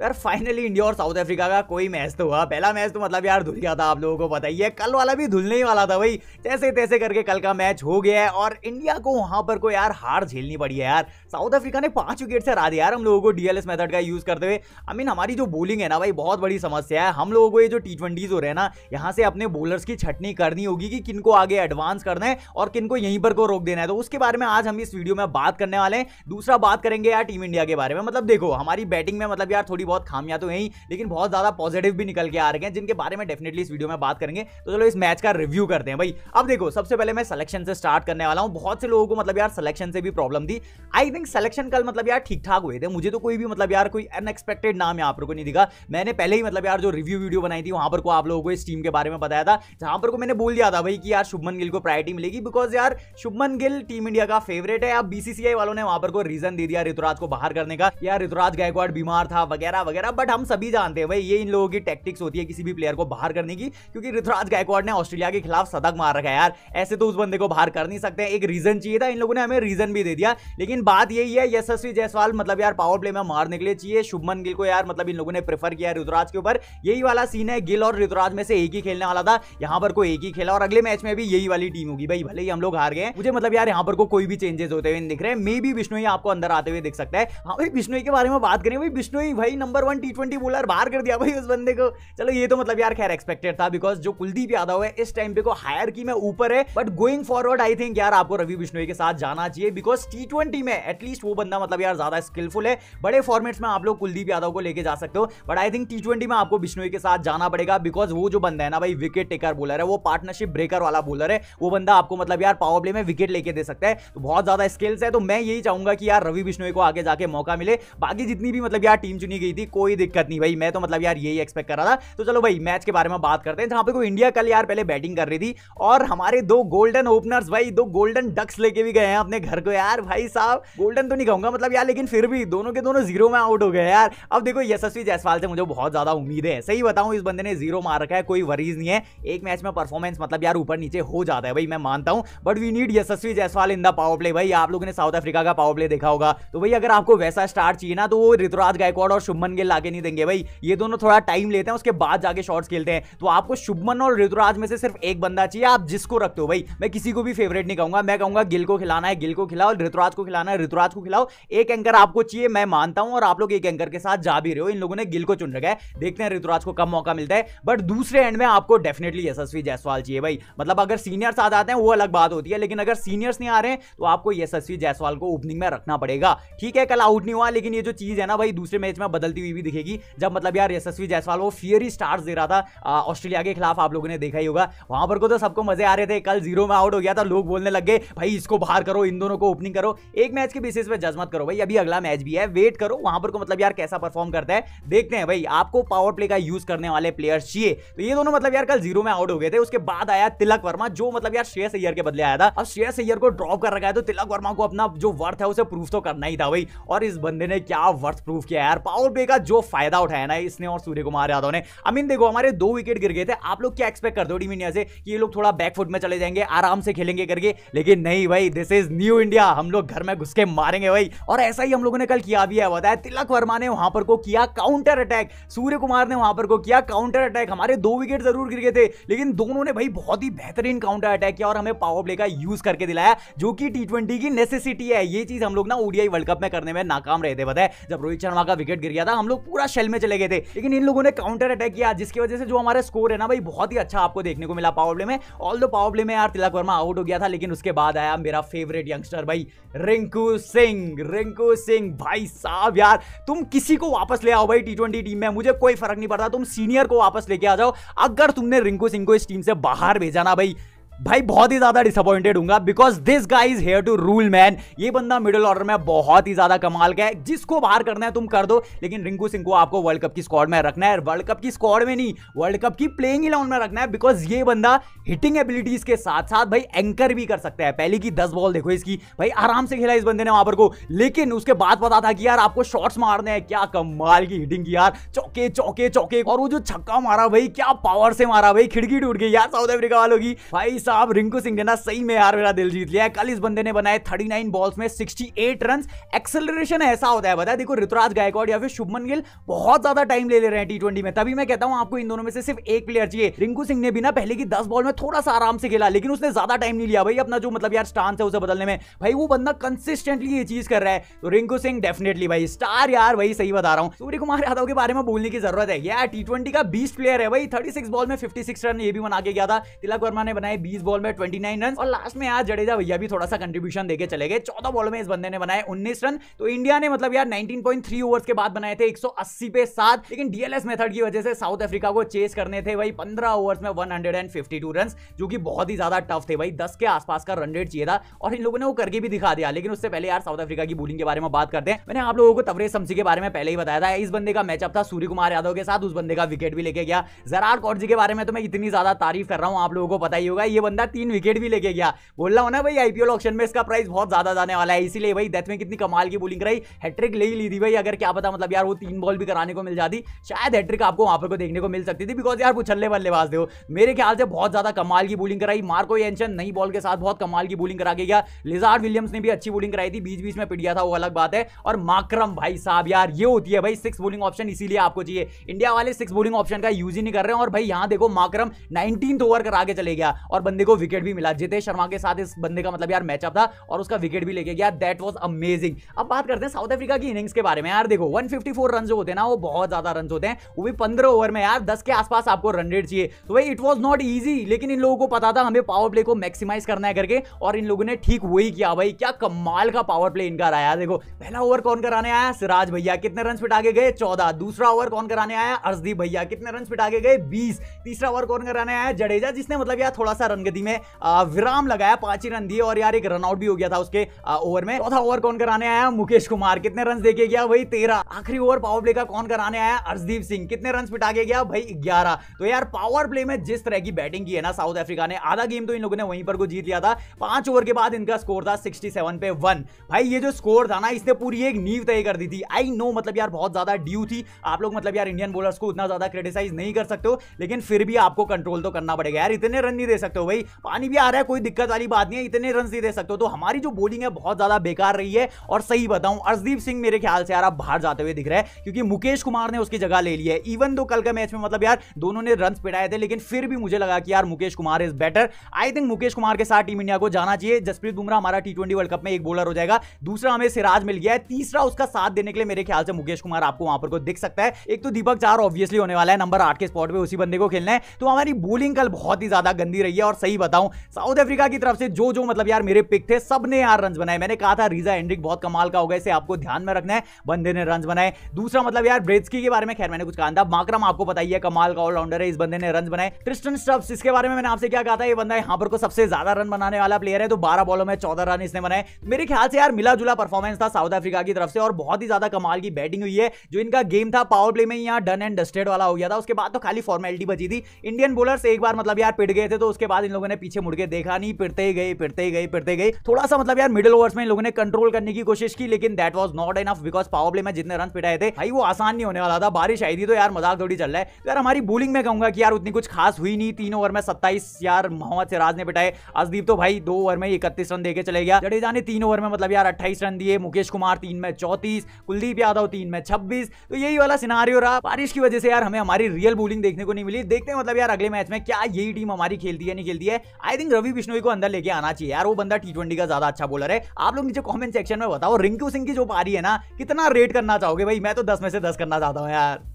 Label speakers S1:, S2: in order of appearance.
S1: यार finally India और South Africa का कोई मैच तो हुआ पहला मैच तो मतलब यार धुल गया था आप लोगों को पता ही है कल वाला भी धुलने ही वाला था भाई जैसे तैसे करके कल का मैच हो गया है और इंडिया को वहां पर कोई यार हार झेलनी पड़ी है यार साउथ अफ्रीका ने पांच विकेट से हरा दिया यार हम लोगों को डीएलएस मेथड का यूज करते हुए आई मीन हमारी जो बोलिंग है ना भाई बहुत बड़ी समस्या है हम लोगों को ये जो टी हो रहे हैं ना यहाँ से अपने बोलर्स की छटनी करनी होगी कि किनको आगे एडवांस करना है और किनको यहीं पर को रोक देना है तो उसके बारे में आज हम इस वीडियो में बात करने वाले हैं दूसरा बात करेंगे यार टीम इंडिया के बारे में मतलब देखो हमारी बैटिंग में मतलब यार थोड़ी थोड़ी बहुत खामियां तो यहीं लेकिन बहुत ज़्यादा पॉजिटिव भी निकल के आ रहे हैं जिनके बारे में डेफिनेटली इस वीडियो में बात करेंगे तो चलो इस मैच का रिव्यू करते हैं भाई अब देखो सबसे पहले मैं सिलेक्शन से स्टार्ट करने वाला हूँ बहुत से लोगों को मतलब यार सिलेक्शन से भी प्रॉब्लम थी आई थिंक सिलेक्शन कल मतलब यार ठीक ठाक हुए थे मुझे तो कोई भी मतलब यार कोई अनएक्सपेक्टेड नाम यहाँ पर को नहीं दिखा मैंने पहले ही मतलब यार जो रिव्यू वीडियो बनाई थी वहां पर को आप लोगों को इस टीम के बारे में बताया था जहां पर को मैंने बोल दिया था भाई कि यार शुभमन गिल को प्रायरिटी मिलेगी बिकॉज यार शुभमन गिल टीम इंडिया का फेवरेट है अब बीसीसीआई वालों ने वहां पर को रीजन दे दिया ऋतुराज को बाहर करने का यार ऋतुराज गायकवाड़ बीमार था वगैरह वगैरह वगैरह बट हम सभी जानते हैं भाई ये इन लोगों की टैक्टिक्स होती है किसी भी प्लेयर को बाहर करने की क्योंकि ऋतुराज गायकवाड़ ने ऑस्ट्रेलिया के खिलाफ सदक मार रखा है यार ऐसे तो उस बंदे को बाहर कर नहीं सकते एक रीजन चाहिए था इन लोगों ने हमें रीजन भी दे दिया लेकिन बात यही है यशस्वी जयसवाल मतलब यार पावर प्ले में मारने के लिए चाहिए शुभमन गिल को यार मतलब इन लोगों ने प्रेफर किया ऋतुराज के ऊपर यही वाला सीन है गिल और ऋतुराज में से एक ही खेलने वाला था यहां पर कोई एक ही खेला और अगले मैच में भी यही वाली टीम होगी भाई भले ही हम लोग हार गए मुझे मतलब यार यहाँ पर कोई भी चेंजेस होते हुए दिख रहे हैं मे भी विष्णु आपको अंदर आते हुए दिख सकता है हाँ भाई बिश्नोई के बारे में बात करें भाई बिश्नोई भाई number one T twenty bowler बाहर कर दिया भाई उस बंदे को चलो ये तो मतलब यार खैर एक्सपेक्टेड था बिकॉज जो कुलदीप यादव है इस टाइम पे को हायर की में ऊपर है but going forward I think यार आपको रवि बिश्नोई के साथ जाना चाहिए बिकॉज टी ट्वेंटी में एटलीस्ट वो बंदा मतलब यार ज्यादा स्किलफुल है बड़े फॉर्मेट्स में आप लोग कुलदीप यादव को लेके जा सकते हो but I think T twenty में आपको बिश्नोई के साथ जाना पड़ेगा बिकॉज वो जो बंदा है ना भाई विकेट टेकर बोलर है वो पार्टनरशिप ब्रेकर वाला बोलर है वो बंदा आपको मतलब यार पावर प्ले में विकेट लेके दे सकता है तो बहुत ज्यादा स्किल्स है तो मैं यही चाहूंगा कि यार रवि बिश्नोई को आगे जाके मौका मिले बाकी जितनी भी मतलब यार टीम चुनी गई हुई थी कोई दिक्कत नहीं भाई मैं तो मतलब यार यही एक्सपेक्ट कर रहा था तो चलो भाई मैच के बारे में बात करते हैं जहां पे कोई इंडिया कल यार पहले बैटिंग कर रही थी और हमारे दो गोल्डन ओपनर्स भाई दो गोल्डन डक्स लेके भी गए हैं अपने घर को यार भाई साहब गोल्डन तो नहीं कहूंगा मतलब यार लेकिन फिर भी दोनों के दोनों जीरो में आउट हो गए यार अब देखो यशस्वी जयसवाल से मुझे बहुत ज्यादा उम्मीद है सही बताऊं इस बंदे ने जीरो मार रखा है कोई वरीज नहीं है एक मैच में परफॉर्मेंस मतलब यार ऊपर नीचे हो जाता है भाई मैं मानता हूं but we need Yashasvi Jaiswal in the power play भाई आप लोगों ने साउथ अफ्रीका का पावर प्ले देखा होगा तो भाई अगर आपको वैसा स्टार चाहिए ना तो वो ऋतुराज गायकवाड़ और शुभ शुभमन गिल आगे नहीं देंगे भाई ये दोनों थोड़ा टाइम लेते हैं उसके बाद जाके शॉर्ट्स खेलते हैं तो आपको शुभमन और ऋतुराज में से सिर्फ एक बंदा चाहिए आप जिसको रखते हो भाई मैं किसी को भी फेवरेट नहीं कहूंगा मैं कहूंगा गिल को खिलाना है गिल को खिलाओ ऋतुराज को खिलाना है ऋतुराज को खिलाओ एक एंकर आपको चाहिए मैं मानता हूं और आप लोग एक एंकर के साथ जा भी रहे हो इन लोगों ने गिल को चुन रखा है देखते हैं ऋतुराज को कम मौका मिलता है बट दूसरे एंड में आपको डेफिनेटली यशस्वी जायसवाल चाहिए भाई मतलब अगर सीनियर्स आ जाते हैं वो अलग बात होती है लेकिन अगर सीनियर्स नहीं आ रहे हैं तो आपको यशस्वी जायसवाल को ओपनिंग में रखना पड़ेगा ठीक है कल आउट नहीं हुआ लेकिन ये जो चीज है ना भाई दूसरे मैच में बदल चलती हुई भी दिखेगी जब मतलब यार यशस्वी जायसवाल वो फियरी स्टार्स दे रहा था ऑस्ट्रेलिया के खिलाफ आप लोगों ने देखा ही होगा वहां पर को तो सबको मजे आ रहे थे कल जीरो में आउट हो गया था लोग बोलने लग गए भाई इसको बाहर करो इन दोनों को ओपनिंग करो एक मैच के बेसिस पर जजमत करो भाई अभी अगला मैच भी है वेट करो वहां पर को मतलब यार कैसा परफॉर्म करता है देखते हैं भाई आपको पावर प्ले का यूज करने वाले प्लेयर्स चाहिए तो ये दोनों मतलब यार कल जीरो में आउट हो गए थे उसके बाद आया तिलक वर्मा जो मतलब यार श्रेय सैयर के बदले आया था अब श्रेय सैयर को ड्रॉप कर रखा है तो तिलक वर्मा को अपना जो वर्थ है उसे प्रूफ तो करना ही था भाई और इस बंदे ने क्या वर्थ प्रूफ किया यार पावर प्ले मुकाबले का जो फायदा उठाया ना इसने और सूर्य कुमार यादव ने अमीन देखो हमारे दो विकेट गिर गए थे आप लोग क्या एक्सपेक्ट करते हो टीम इंडिया से कि ये लोग थोड़ा बैकफुट में चले जाएंगे आराम से खेलेंगे करके लेकिन नहीं भाई दिस इज न्यू इंडिया हम लोग घर में घुस के मारेंगे भाई और ऐसा ही हम लोगों ने कल किया भी है बताया तिलक वर्मा ने वहां पर को किया काउंटर अटैक सूर्य कुमार ने वहां पर को किया काउंटर अटैक हमारे दो विकेट जरूर गिर गए थे लेकिन दोनों ने भाई बहुत ही बेहतरीन काउंटर अटैक किया और हमें पावर प्ले का यूज करके दिलाया जो कि टी की नेसेसिटी है ये चीज हम लोग ना ओडीआई वर्ल्ड कप में करने में नाकाम रहे थे बताए जब रोहित शर्मा का विकेट गिर गया किया था हम लोग पूरा शेल में चले गए थे लेकिन इन लोगों ने काउंटर अटैक किया जिसकी वजह से जो हमारा स्कोर है ना भाई बहुत ही अच्छा आपको देखने को मिला पावर में ऑल दो पावर में यार तिलक वर्मा आउट हो गया था लेकिन उसके बाद आया मेरा फेवरेट यंगस्टर भाई रिंकू सिंह रिंकू सिंह भाई साहब यार तुम किसी को वापस ले आओ भाई टी टीम में मुझे कोई फर्क नहीं पड़ता तुम सीनियर को वापस लेके आ जाओ अगर तुमने रिंकू सिंह को इस टीम से बाहर भेजा ना भाई भाई बहुत ही ज्यादा डिसअपॉइंटेड हूँ because this guy is here to rule man ये बंदा मिडिल ऑर्डर में बहुत ही ज्यादा कमाल का है जिसको बाहर करना है तुम कर दो लेकिन रिंकू सिंह को आपको वर्ल्ड कप की स्क्वाड में रखना है वर्ल्ड कप की स्क्वाड में नहीं वर्ल्ड कप की प्लेइंग इलेवन में रखना है बिकॉज ये बंदा हिटिंग एबिलिटीज के साथ साथ भाई एंकर भी कर सकता है पहले की दस बॉल देखो इसकी भाई आराम से खेला इस बंदे ने वहां पर को लेकिन उसके बाद पता था कि यार आपको शॉर्ट्स मारने हैं क्या कमाल की हिटिंग की यार चौके चौके चौके और वो जो छक्का मारा भाई क्या पावर से मारा भाई खिड़की टूट गई यार साउथ अफ्रीका वालों की भाई साहब रिंकू सिंह ने ना सही में यार मेरा दिल जीत लिया कल इस बंदे ने बनाए 39 बॉल्स में 68 रन एक्सेलरेशन ऐसा होता है बताया देखो ऋतुराज गायकवाड़ या फिर शुभमन गिल बहुत ज्यादा टाइम ले ले रहे हैं टी में तभी मैं कहता हूं आपको इन दोनों में से सिर्फ एक प्लेयर चाहिए रिंकू सिंह ने भी ना पहले की दस बॉल में थोड़ा सा आराम से खेला लेकिन उसने ज्यादा टाइम नहीं लिया भाई अपना जो मतलब यार स्टांस है उसे बदलने में भाई वो बंदा कंसिस्टेंटली ये चीज कर रहा है तो रिंकू सिंह डेफिनेटली भाई स्टार यार वही सही बता रहा हूँ सूर्य कुमार यादव के बारे में बोलने की जरूरत है यार टी का बीस प्लेयर है भाई थर्टी बॉल में फिफ्टी रन ये भी बना के गया था तिलक वर्मा ने बनाए बीस बीस बॉल में ट्वेंटी नाइन रन और लास्ट में आज जडेजा भैया भी थोड़ा सा कंट्रीब्यूशन देकर चले गए चौदह बॉल में इस बंदे ने बनाए उन्नीस रन तो इंडिया ने मतलब यार नाइनटीन पॉइंट थ्री ओवर्स के बाद बनाए थे एक सौ अस्सी पे सात लेकिन डीएलएस मेथड की वजह से साउथ अफ्रीका को चेस करने थे भाई पंद्रह ओवर्स में one hundred and fifty two run जो कि बहुत ही ज्यादा टफ थे भाई दस के आसपास का रन रेट चाहिए था और इन लोगों ने वो करके भी दिखा दिया लेकिन उससे पहले यार साउथ अफ्रीका की बोलिंग के बारे में बात करते हैं मैंने आप लोगों को तवरेज समझी के बारे में पहले ही बताया था इस बंदे का मैचअप था सूर्य कुमार यादव के साथ उस बंदे का विकेट भी लेके गया जरार कौर जी के बारे में तो मैं इतनी ज्यादा तारीफ कर रहा हूँ आप लोगों को पता ही होगा ये बंदा तीन विकेट भी लेके गया बोल रहा हूँ ना भाई आईपीएल ऑप्शन में इसका प्राइस बहुत ज्यादा जाने वाला है इसीलिए भाई डेथ में कितनी कमाल की बोलिंग रही हैट्रिक ले ही ली थी भाई अगर क्या पता मतलब यार वो तीन बॉल भी कराने को मिल जाती शायद हैट्रिक आपको वहां पर को देखने को मिल सकती थी बिकॉज यार वो छल्ले बल्लेबाज थे मेरे ख्याल से बहुत ज्यादा कमाल की बोलिंग कराई मार्को एंशन नई बॉल के साथ बहुत कमाल की बोलिंग करा के गया लिजार्ड विलियम्स ने भी अच्छी बोलिंग कराई थी बीच बीच में पिटिया था वो अलग बात है और माक्रम भाई साहब यार ये होती है भाई सिक्स बोलिंग ऑप्शन इसीलिए आपको चाहिए इंडिया वाले सिक्स बोलिंग ऑप्शन का यूज ही नहीं कर रहे हैं और भाई यहां देखो माक्रम नाइनटीन ओवर करा के चले गया और बंदे को विकेट भी मिला जितेश शर्मा के साथ इस बंदे का मतलब यार मैचअप था और उसका विकेट भी लेके गया दैट वॉज अमेजिंग अब बात करते हैं साउथ अफ्रीका की इनिंग्स के बारे में यार देखो 154 रन जो होते हैं ना वो बहुत ज्यादा रन होते हैं वो भी पंद्रह ओवर में यार दस के आसपास आपको रन रेट चाहिए तो भाई इट वॉज नॉट ईजी लेकिन इन लोगों को पता था हमें पावर प्ले को मैक्सिमाइज करना है करके और इन लोगों ने ठीक वही किया भाई क्या कमाल का पावर प्ले इनका रहा देखो पहला ओवर कौन कराने आया सिराज भैया कितने रन फिट आगे गए चौदह दूसरा ओवर कौन कराने आया अर्जदीप भैया कितने रन फिट आगे गए बीस तीसरा ओवर कौन कराने आया जडेजा जिसने मतलब यार थोड़ा सा रन गति में विराम लगाया पांच ही रन दिए और यार एक रनआउट भी हो गया था उसके ओवर में चौथा ओवर कौन कराने आया मुकेश कुमार कितने रन देखे गया भाई तेरह आखिरी ओवर पावर प्ले का कौन कराने आया अर्जदीप सिंह कितने रन पिटा के गया भाई ग्यारह तो यार पावर प्ले में जिस तरह की बैटिंग की है ना साउथ अफ्रीका ने आधा गेम तो इन लोगों ने वहीं पर को जीत लिया था पांच ओवर के बाद इनका स्कोर था सिक्सटी पे वन भाई ये जो स्कोर था ना इसने पूरी एक नींव तय कर दी थी आई नो मतलब यार बहुत ज्यादा ड्यू थी आप लोग मतलब यार इंडियन बोलर्स को उतना ज्यादा क्रिटिसाइज नहीं कर सकते हो लेकिन फिर भी आपको कंट्रोल तो करना पड़ेगा यार इतने रन नहीं दे सकते हो भाई पानी भी आ रहा है कोई दिक्कत वाली बात नहीं है इतने रन ही दे सकते हो तो हमारी जो बॉलिंग है बहुत ज्यादा बेकार रही है और सही बताऊं अर्जदीप सिंह मेरे ख्याल से यार बाहर जाते हुए दिख रहे हैं क्योंकि मुकेश कुमार ने उसकी जगह ले ली है इवन दो तो कल का मैच में मतलब यार दोनों ने रन पिटाए थे लेकिन फिर भी मुझे लगा कि यार Mukesh Kumar is better I think Mukesh Kumar के साथ टीम इंडिया को जाना चाहिए जसप्रीत बुमराह हमारा टी वर्ल्ड कप में एक बॉलर हो जाएगा दूसरा हमें सिराज मिल गया है तीसरा उसका साथ देने के लिए मेरे ख्याल से मुकेश कुमार आपको वहां पर को दिख सकता है एक तो दीपक चार ऑब्वियसली होने वाला है नंबर आठ के स्पॉट पे उसी बंदे को खेलना है तो हमारी बोलिंग कल बहुत ही ज्यादा गंदी रही है और सही बताऊं साउथ अफ्रीका की तरफ से जो जो मतलब यार मेरे पिक थे सबने यार रन बनाए मैंने कहा था रीजा एंड्रिक बहुत कमाल का होगा इसे आपको ध्यान में रखना है बंदे ने रन बनाए दूसरा मतलब यार ब्रेजकी के बारे में खैर मैंने कुछ कहा था माक्रम आपको बताइए कमाल का ऑलराउंडर है इस बंदे ने रन बनाए क्रिस्टन स्टब्स इसके बारे में मैंने आपसे क्या कहा था यह बंदा यहां पर को सबसे ज्यादा रन बनाने वाला प्लेयर है तो बारह बॉलों में चौदह रन इसने बनाए मेरे ख्याल से यार मिला जुला परफॉर्मेंस था साउथ अफ्रीका की तरफ से और बहुत ही ज्यादा कमाल की बैटिंग हुई है जो इनका गेम था पावर प्ले में यहाँ डन एंड डस्टेड वाला हो गया था उसके बाद तो खाली फॉर्मेलिटी बची थी इंडियन बॉलर्स एक बार मतलब यार पिट गए थे तो उसके बाद इन लोगों ने पीछे मुड़के देखा नहीं पिटते ही गए पिटते ही गए पिटते गए थोड़ा सा मतलब यार मिडिल ओवर्स में इन लोगों ने कंट्रोल करने की कोशिश की लेकिन that was not enough because power play में जितने रन पिटाए थे भाई वो आसान नहीं होने वाला था बारिश आई थी तो यार मजाक थोड़ी चल रहा है तो यार हमारी बोलिंग में कहूंगा कि यार उतनी कुछ खास हुई नहीं तीन ओवर में सत्ताईस यार मोहम्मद सिराज ने पिटाए अजदीप तो भाई दो ओवर में इकतीस रन देकर चले गया जडेजा ने तीन ओवर में मतलब यार अट्ठाईस रन दिए मुकेश कुमार तीन में चौतीस कुलदीप यादव तीन में छब्बीस तो यही वाला सिनारियो रहा बारिश की वजह से यार हमें हमारी रियल बोलिंग देखने को नहीं मिली देखते हैं मतलब यार अगले मैच में क्या यही टीम हमारी खेलती है नहीं खेलती दी है आई थिंक रवि बिश्नोई को अंदर लेके आना चाहिए यार वो बंदा टी का ज्यादा अच्छा बोलर है आप लोग नीचे कॉमेंट सेक्शन में बताओ रिंकू सिंह की जो पारी है ना कितना रेट करना चाहोगे भाई मैं तो दस में से दस करना चाहता हूँ यार